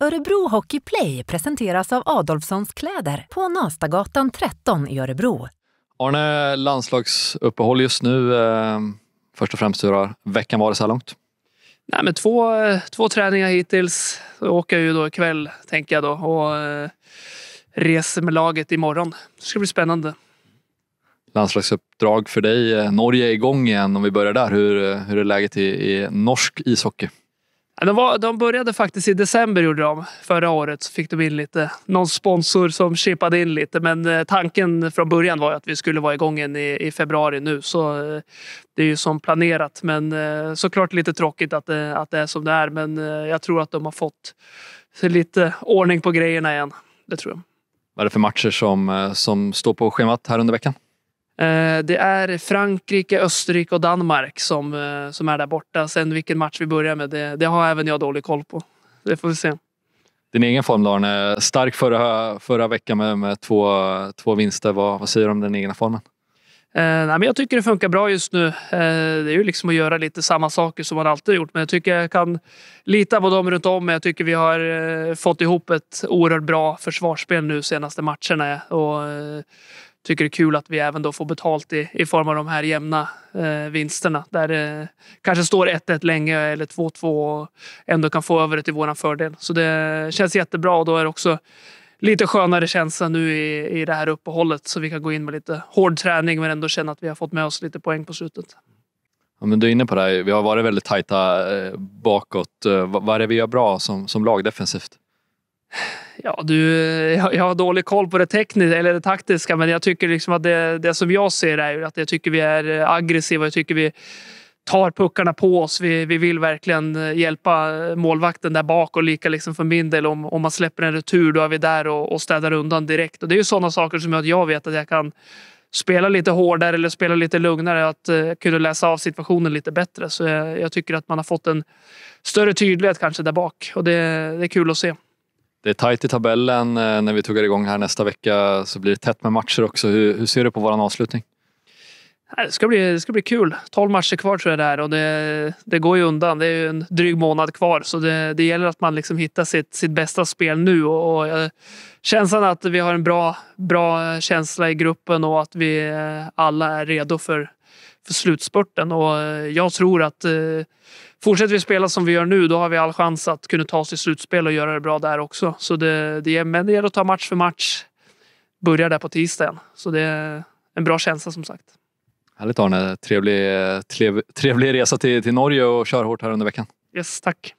Örebro Hockey Play presenteras av Adolfssons kläder på Nastagatan 13 i Örebro. Arne, landslagsuppehåll just nu. Eh, först och främst, hur har veckan varit så här långt? Nej, men två, eh, två träningar hittills. Jag åker ju då ikväll, tänker jag då, och eh, reser med laget imorgon. Det ska bli spännande. Landslagsuppdrag för dig. Norge är igång igen, om vi börjar där. Hur, hur är läget i, i norsk ishockey? De, var, de började faktiskt i december gjorde de. förra året. Så fick de in lite, någon sponsor som chippade in lite. Men eh, tanken från början var ju att vi skulle vara igång i, i februari nu. Så eh, det är ju som planerat. Men eh, såklart lite tråkigt att det, att det är som det är. Men jag tror att de har fått lite ordning på grejerna igen. Det tror jag. Vad är det för matcher som, som står på schemat här under veckan? Eh, det är Frankrike, Österrike och Danmark som, eh, som är där borta. Sen vilken match vi börjar med, det, det har även jag dålig koll på. Det får vi se. Din egen form då Arne, stark förra, förra veckan med, med två, två vinster. Vad, vad säger du om den egna formen? Eh, nej, men jag tycker det funkar bra just nu. Eh, det är ju liksom att göra lite samma saker som man alltid gjort. Men jag tycker jag kan lita på dem runt om. Jag tycker vi har eh, fått ihop ett oerhört bra försvarsspel nu senaste matcherna. Och, eh, tycker det är kul att vi även då får betalt i, i form av de här jämna eh, vinsterna där det eh, kanske står 1-1 länge eller 2-2 och ändå kan få över det till vår fördel. Så det känns jättebra och då är det också lite skönare känsla nu i, i det här uppehållet så vi kan gå in med lite hård träning men ändå känna att vi har fått med oss lite poäng på slutet. Ja, men du är inne på det här. Vi har varit väldigt tajta eh, bakåt. Eh, vad är det vi gör bra som, som lag defensivt? Ja, du, jag har dålig koll på det tekniska eller det taktiska men jag tycker liksom att det, det som jag ser är att jag tycker vi är eh, aggressiva. Jag tycker vi tar puckarna på oss. Vi, vi vill verkligen eh, hjälpa eh, målvakten där bak och lika liksom för min del om, om man släpper en retur då är vi där och, och städar undan direkt. Och det är ju sådana saker som gör att jag vet att jag kan spela lite hårdare eller spela lite lugnare. Att eh, kunna läsa av situationen lite bättre. Så jag, jag, tycker att man har fått en större tydlighet kanske där bak och det, det är kul att se. Det är tajt i tabellen. Eh, när vi tuggar igång här nästa vecka så blir det tätt med matcher också. Hur, hur ser du på vår avslutning? Det ska, bli, det ska bli kul. 12 matcher kvar tror jag det är och det, det går ju undan. Det är ju en dryg månad kvar så det, det gäller att man liksom hittar sitt, sitt bästa spel nu. Och, och eh, känslan att vi har en bra, bra känsla i gruppen och att vi eh, alla är redo för, för slutspurten. Och eh, jag tror att eh, fortsätter vi spela som vi gör nu då har vi all chans att kunna ta oss till slutspel och göra det bra där också. Så det, det, är, men det gäller att ta match för match. Börjar där på tisdagen. Så det är en bra känsla som sagt. Härligt Arne. Trevlig, eh, trev, trevlig resa till, till Norge och kör hårt här under veckan. Yes, tack.